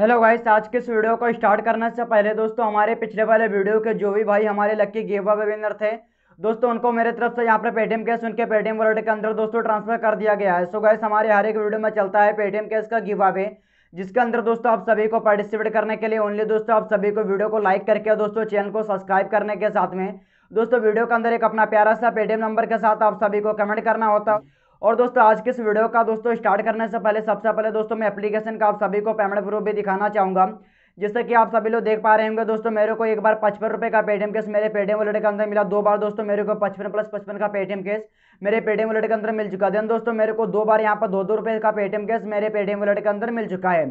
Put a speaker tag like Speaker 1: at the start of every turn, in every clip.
Speaker 1: hello guys आज के इस वीडियो को स्टार्ट करने से पहले दोस्तों हमारे पिछले वाले वीडियो के जो भी भाई हमारे लक्की गेव वे विनर थे दोस्तों उनको मेरे तरफ से यहाँ पर पेटीएम कैश उनके पेटीएम वॉलेट के अंदर दोस्तों ट्रांसफर कर दिया गया है सो गाइस हमारे हर एक वीडियो में चलता है पेटीएम कैश का गिव अवे जिसके अंदर दोस्तों आप सभी को पार्टिसिपेट करने के लिए ओनली दोस्तों आप सभी को वीडियो को लाइक करके और दोस्तों चैनल को सब्सक्राइब करने के साथ में दोस्तों वीडियो के अंदर एक अपना प्यारा सा पेटीएम नंबर के साथ आप सभी को कमेंट करना होता है और दोस्तों आज के इस वीडियो का दोस्तों स्टार्ट करने से पहले सबसे पहले दोस्तों मैं एप्लीकेशन का आप सभी को पेमेंट प्रूफ भी दिखाना चाहूँगा जिससे कि आप सभी लोग देख पा रहे होंगे दोस्तों मेरे को एक बार पचपन रुपये का पेटीएम केस मेरे पेटीएम वॉलेट के अंदर मिला दो बार दोस्तों मेरे को पचपन प्लस पचपन का पेटीएम केस मेरे पेटीएम वॉलेट के अंदर मिल चुका है देन दोस्तों मेरे को दो बार यहाँ पर दो दो रुपये का पेटीएम केस मेरे पेटीएम वॉलेट के अंदर मिल चुका है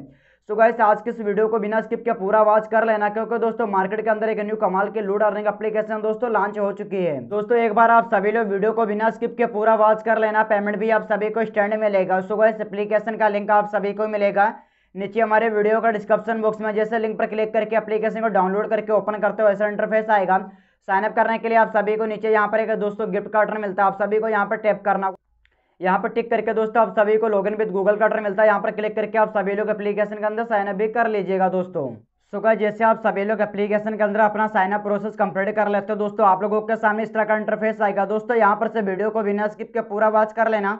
Speaker 1: सो गाइस आज के इस वीडियो को बिना स्किप के पूरा वॉच कर लेना क्योंकि दोस्तों मार्केट के अंदर एक न्यू कमाल के लूड अर्निंग एप्लीकेशन दोस्तों लॉन्च हो चुकी है दोस्तों एक बार आप सभी लोग वीडियो को बिना स्किप के पूरा वॉच कर लेना पेमेंट भी आप सभी को स्टैंड मिलेगा सो गाइस एप्लीकेशन का लिंक आप सभी को मिलेगा नीचे हमारे वीडियो का डिस्क्रिप्शन बॉक्स में जैसे लिंक पर क्लिक करके एप्लीकेशन को डाउनलोड करके ओपन करते हो ऐसा इंटरफेस आएगा साइनअप करने के लिए आप सभी को नीचे यहाँ पर एक दोस्तों गिफ्ट कार्ड मिलता है आप सभी को यहाँ पर टैप करना यहाँ पर टिक करके दोस्तों आप सभी को लॉगिन विद गूगल का मिलता है यहाँ पर क्लिक करके आप सभी लोग एप्लीकेशन के अंदर साइनअप भी कर लीजिएगा दोस्तों सो जैसे आप सभी लोग एप्लीकेशन के अंदर अपना साइनअप प्रोसेस कंप्लीट कर लेते हो दोस्तों आप लोगों के सामने इस तरह का इंटरफेस आएगा दोस्तों यहाँ पर से वीडियो को बिना स्किप के पूरा वॉच कर लेना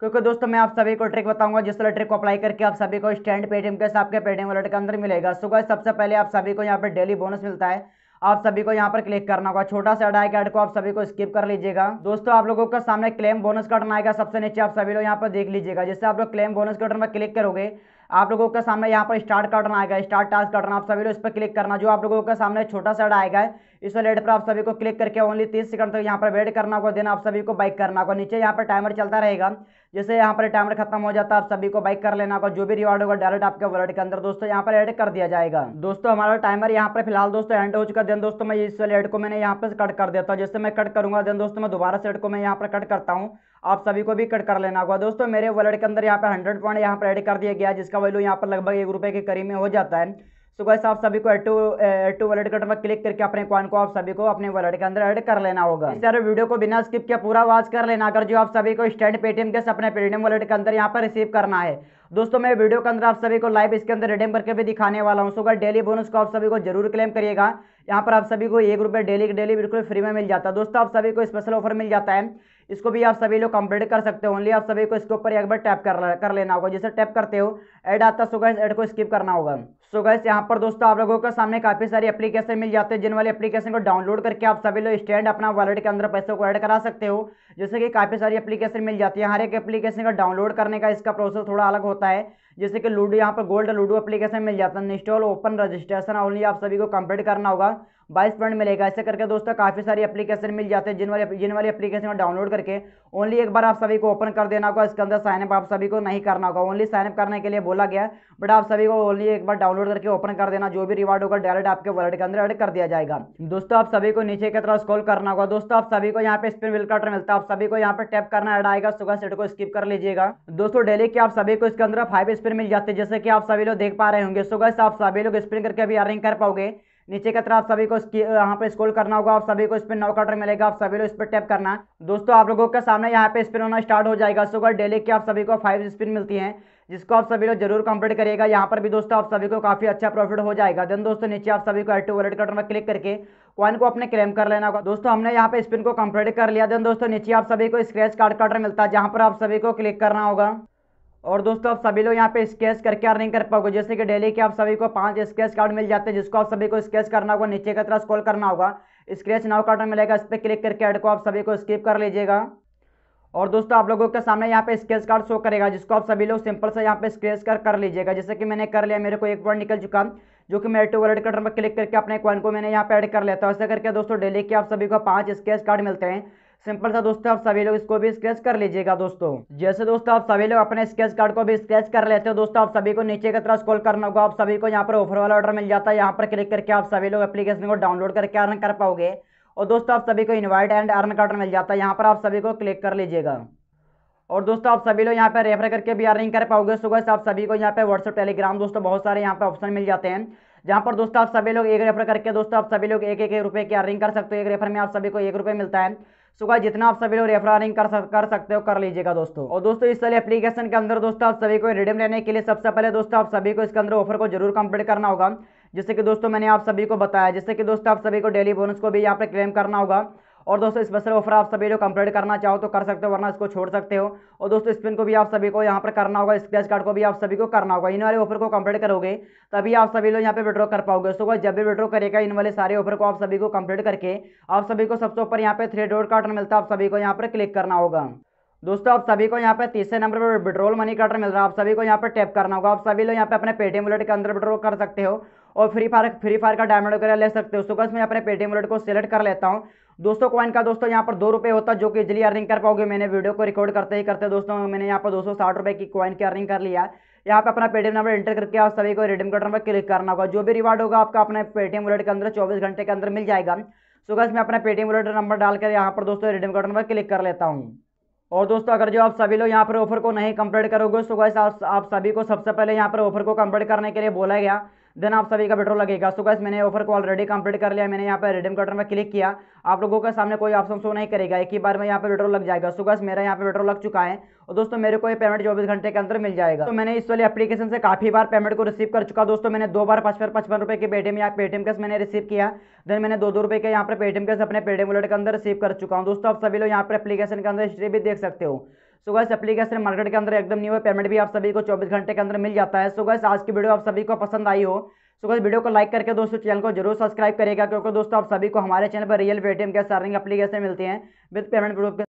Speaker 1: क्योंकि दोस्तों मैं आप सभी को ट्रिक बताऊंगा जिस तरह ट्रिक को अप्लाई करके आप सभी को स्टैंड पेटीएम के के पेटीएम वॉलेट के अंदर मिलेगा सुबह सबसे पहले आप सभी को यहाँ पर डेली बोनस मिलता है आप सभी को यहाँ पर क्लिक करना होगा छोटा सा अडाई कार्ड को आप सभी को स्किप कर लीजिएगा दोस्तों आप लोगों का सामने क्लेम बोनस कटन आएगा सबसे नीचे आप सभी लोग यहाँ पर देख लीजिएगा जैसे आप लोग क्लेम बोनस कटन पर क्लिक करोगे आप लोगों के सामने यहाँ पर स्टार्ट कार्टन आएगा स्टार्ट टास्क कार्टन आप सभी लोग इस पर क्लिक करना जो आप लोगों के सामने छोटा सा आएगा इस लेट पर आप सभी को क्लिक करके ओनली तीस सेकंड तक तो यहाँ पर वेट करना होगा देन आप सभी को बाइक करना होगा नीचे यहाँ पर टाइमर चलता रहेगा जैसे यहाँ पर टाइमर खत्म हो जाता है आप सभी को बाइक कर लेना होगा जो भी रिवॉर्ड होगा डायरेक्ट आपके वॉलेट के अंदर दोस्तों यहाँ पर एड कर दिया जाएगा दोस्तों हमारा टाइमर यहाँ पर फिलहाल दोस्तों एंड हो चुका देन दोस्तों मैं इस वाले एड को मैंने यहाँ पर कट कर देता हूँ जैसे मैं कट करूंगा देन दोस्तों मैं दोबारा सेट को मैं यहाँ पर कट करता हूँ आप सभी को भी कट कर लेना होगा दोस्तों मेरे वॉलेट के अंदर यहाँ पर हंड्रेड पॉइंट यहाँ पर एड कर दिया गया जिसका इसका वैल्यू यहाँ पर लगभग एक रुपये के करीब में हो जाता है सो गाइस आप सभी को एटू एटू वॉलेट कटन पर क्लिक करके अपने कॉइन को आप सभी को अपने वॉलेट के अंदर ऐड कर लेना होगा इस तरह वीडियो को बिना स्किप किया पूरा वॉच कर लेना अगर जो आप सभी को स्टैंड पेटीएम के अपने पेटीएम वॉलेट के अंदर यहाँ पर रिसीव करना है दोस्तों मैं वीडियो के अंदर आप सभी को लाइव इसके अंदर रिडीम करके भी दिखाने वाला हूँ सो गैस डेली बोनस को आप सभी को जरूर क्लेम करिएगा यहाँ पर आप सभी को एक रुपये डेली डेली बिल्कुल फ्री में मिल जाता है दोस्तों आप सभी को स्पेशल ऑफर मिल जाता है इसको भी आप सभी लोग कंप्लीट कर सकते हो ओनली आप सभी को इसके ऊपर एक बार टैप कर कर लेना होगा जैसे टैप करते हो ऐड आता है सो गाइस ऐड को स्किप करना होगा सो गैस यहाँ पर दोस्तों आप लोगों के सामने काफ़ी सारी एप्लीकेशन मिल जाते हैं जिन वाले एप्लीकेशन को डाउनलोड करके आप सभी लोग स्टैंड अपना वॉलेट के अंदर पैसों को ऐड करा सकते हो जैसे कि काफ़ी सारी एप्लीकेशन मिल जाती है हर एक एप्लीकेशन का डाउनलोड करने का इसका प्रोसेस थोड़ा अलग होता है जैसे कि लूडो यहाँ पर गोल्ड लूडो एप्लीकेशन मिल जाता है इंस्टॉल ओपन रजिस्ट्रेशन ऑनली आप सभी को कंप्लीट करना होगा बाईस पॉइंट मिलेगा ऐसे करके दोस्तों काफ़ी सारी एप्लीकेशन मिल जाते हैं जिन वाले जिन वाली एप्लीकेशन को डाउनलोड करके ओनली एक बार आप सभी को ओपन कर देना होगा इसके अंदर साइनअप आप सभी को नहीं करना होगा ओनली साइनअप करने के लिए बोला गया बट आप सभी को ओनली एक बार डाउनलोड डाउनलोड करके ओपन कर देना जो भी रिवार्ड होगा डायरेक्ट आपके वॉलेट के अंदर एड कर दिया जाएगा दोस्तों आप सभी को नीचे की तरफ स्कॉल करना होगा दोस्तों आप सभी को यहाँ पे स्पिन विल कटर मिलता है आप सभी को यहाँ पे टैप करना एड आएगा सुबह सेट को स्किप कर लीजिएगा दोस्तों डेली के आप सभी को इसके अंदर फाइव स्पिन मिल जाते हैं जैसे कि आप सभी लोग देख पा रहे होंगे सुबह से आप सभी लोग स्पिन करके अभी अर्निंग कर पाओगे नीचे की तरफ आप सभी को यहाँ पे स्कोल करना होगा आप सभी को इस पर नौ कटर मिलेगा आप सभी लोग इस पर टैप करना दोस्तों आप लोगों के सामने यहाँ पे स्पिन होना स्टार्ट हो जाएगा सुबह डेली के आप सभी को फाइव स्पिन मिलती है जिसको आप सभी लोग जरूर कंप्लीट करिएगा यहाँ पर भी दोस्तों आप सभी को काफ़ी अच्छा प्रॉफिट हो जाएगा देन दोस्तों नीचे आप सभी को एड टू वॉलेट कटर पर क्लिक करके कॉइन को अपने क्लेम कर लेना होगा दोस्तों हमने यहाँ पे स्पिन को कंप्लीट कर लिया देन दोस्तों नीचे आप सभी को स्क्रैच कार्ड कटर मिलता है जहाँ पर आप सभी को क्लिक करना होगा और दोस्तों आप सभी लोग यहाँ पे स्केच करके अर्निंग कर पाओगे जैसे कि डेली के आप सभी को पांच स्केच कार्ड मिल जाते हैं जिसको आप सभी को स्केच करना होगा नीचे की तरफ स्क्रॉल करना होगा स्क्रैच नाउ कार्ड मिलेगा इस पर क्लिक करके एड को आप सभी को स्किप कर लीजिएगा और दोस्तों आप लोगों के सामने यहाँ पे स्केच कार्ड शो करेगा जिसको आप सभी लोग सिंपल से यहाँ पे स्केच कर कर लीजिएगा जैसे कि मैंने कर लिया मेरे को एक वर्ड निकल चुका जो कि मैं टू वर्ड कटर पर क्लिक करके अपने कॉइन को मैंने यहाँ पे ऐड कर लेता हूँ ऐसा करके दोस्तों डेली के आप सभी को पाँच स्केच कार्ड मिलते हैं सिंपल सा दोस्तों आप सभी लोग इसको भी स्केच कर लीजिएगा दोस्तों जैसे दोस्तों आप सभी लोग अपने स्केच कार्ड को भी स्केच कर लेते हो दोस्तों आप सभी को नीचे की तरह स्कॉल करना होगा आप सभी को यहाँ पर ऑफर वाला ऑर्डर मिल जाता है यहाँ पर क्लिक करके आप सभी लोग एप्लीकेशन को डाउनलोड करके अर्न कर पाओगे और दोस्तों आप सभी को इन्वाइट एंड अर्न का मिल जाता है यहाँ पर आप सभी को क्लिक कर लीजिएगा और दोस्तों आप सभी लोग यहाँ पर रेफर करके भी अर्निंग कर पाओगे सुबह आप सभी को यहाँ पर व्हाट्सअप टेलीग्राम दोस्तों बहुत सारे यहाँ पर ऑप्शन मिल जाते हैं जहाँ पर दोस्तों आप सभी लोग एक रेफर करके दोस्तों आप सभी लोग एक एक रुपये की अर्निंग कर सकते हो एक रेफर में आप सभी को एक रुपये मिलता है सुबह जितना आप सभी लोग रेफर अर्निंग कर कर सकते हो कर लीजिएगा दोस्तों और दोस्तों इस वाली एप्लीकेशन के अंदर दोस्तों आप सभी को रिडीम लेने के लिए सबसे पहले दोस्तों आप सभी को इसके अंदर ऑफर को जरूर कंप्लीट करना होगा जैसे कि दोस्तों मैंने आप सभी को बताया जैसे कि दोस्तों आप सभी को डेली बोनस को भी यहाँ पर क्लेम करना होगा और दोस्तों स्पेशल ऑफर आप सभी जो कंप्लीट करना चाहो तो कर सकते हो वरना इसको छोड़ सकते हो और दोस्तों स्पिन को भी आप सभी को यहाँ पर करना होगा स्क्रैच कार्ड को भी आप सभी को करना होगा इन वाले ऑफर को कंप्लीट करोगे तभी आप सभी लोग यहाँ पे विड्रॉ कर पाओगे उसको जब भी विड्रॉ करेगा इन वाले सारे ऑफर को आप सभी को कंप्लीट करके आप सभी को सबसे ऊपर यहाँ पे थ्री डोर कार्ड मिलता है आप सभी को यहाँ पर क्लिक करना होगा दोस्तों आप सभी को यहाँ पे तीसरे नंबर पर विड्रोल मनी कटर मिल रहा है आप सभी को यहाँ पे टैप करना होगा आप सभी लोग यहाँ पे अपने पेटीएम वॉलेट के अंदर विड्रोल कर सकते हो और फ्री फायर फ्री फायर का डायमंड वगैरह ले सकते हो सुबह मैं अपने पेटीएम वॉलेट को सिलेक्ट कर लेता हूँ दोस्तों कॉइन का दोस्तों यहाँ पर दो रुपये होता है जो कि इजिली अर्निंग कर पाओगे मैंने वीडियो को रिकॉर्ड करते ही करते दोस्तों मैंने यहाँ पर दो सौ साठ रुपये की कॉइन की अर्निंग कर लिया यहाँ पे अपना पेटीएम नंबर एंटर करके आप सभी को रिडीम कटर पर क्लिक करना होगा जो भी रिवार्ड होगा आपका अपने पेटीएम वॉलेट के अंदर चौबीस घंटे के अंदर मिल जाएगा सुबह मैं अपना पेटीएम वॉलेट नंबर डालकर यहाँ पर दोस्तों रिडीम कटर पर क्लिक कर लेता हूँ और दोस्तों अगर जो आप सभी लोग यहाँ पर ऑफर को नहीं कंप्लीट करोगे तो वैसे आप, आप सभी को सबसे पहले यहाँ पर ऑफर को कंप्लीट करने के लिए बोला गया देन आप सभी का पेट्रोल लगेगा सो गाइस मैंने ऑफर को ऑलरेडी कंप्लीट कर लिया मैंने यहाँ पर रिडीम कटन में क्लिक किया आप लोगों के सामने कोई ऑप्शन शो नहीं करेगा एक ही बार में यहाँ पे बेटर लग जाएगा सो गाइस मेरा यहाँ पे पेट्रोल लग चुका है और दोस्तों मेरे को ये पेमेंट चौबीस घंटे के अंदर मिल जाएगा तो मैंने इस वाली एप्लीकेशन से काफी बार पेमेंट को रिसीव कर चुका दोस्तों मैंने दो बार पचपन पचपन रुपये के पेटीएम या पेटीएम कैश मैंने रिसीव किया देन मैंने दो दो रुपये के यहाँ पर पेटीएम कैश अपने पेटीएम वॉलेट के अंदर रिसीव कर चुका हूँ दोस्तों आप सभी लोग यहाँ पर एप्लीकेशन के अंदर हिस्ट्री भी देख सकते हो सो गैस एप्लीकेशन मार्केट के अंदर एकदम न्यू है पेमेंट भी आप सभी को चौबीस घंटे के अंदर मिल जाता है सो गैस आज की वीडियो आप सभी को पसंद आई हो सो गैस वीडियो को लाइक करके दोस्तों चैनल को जरूर सब्सक्राइब करेगा क्योंकि दोस्तों आप सभी को हमारे चैनल पर रियल पेटीएम के सारिंग एप्लीकेशन मिलती हैं विद पेमेंट प्रूफ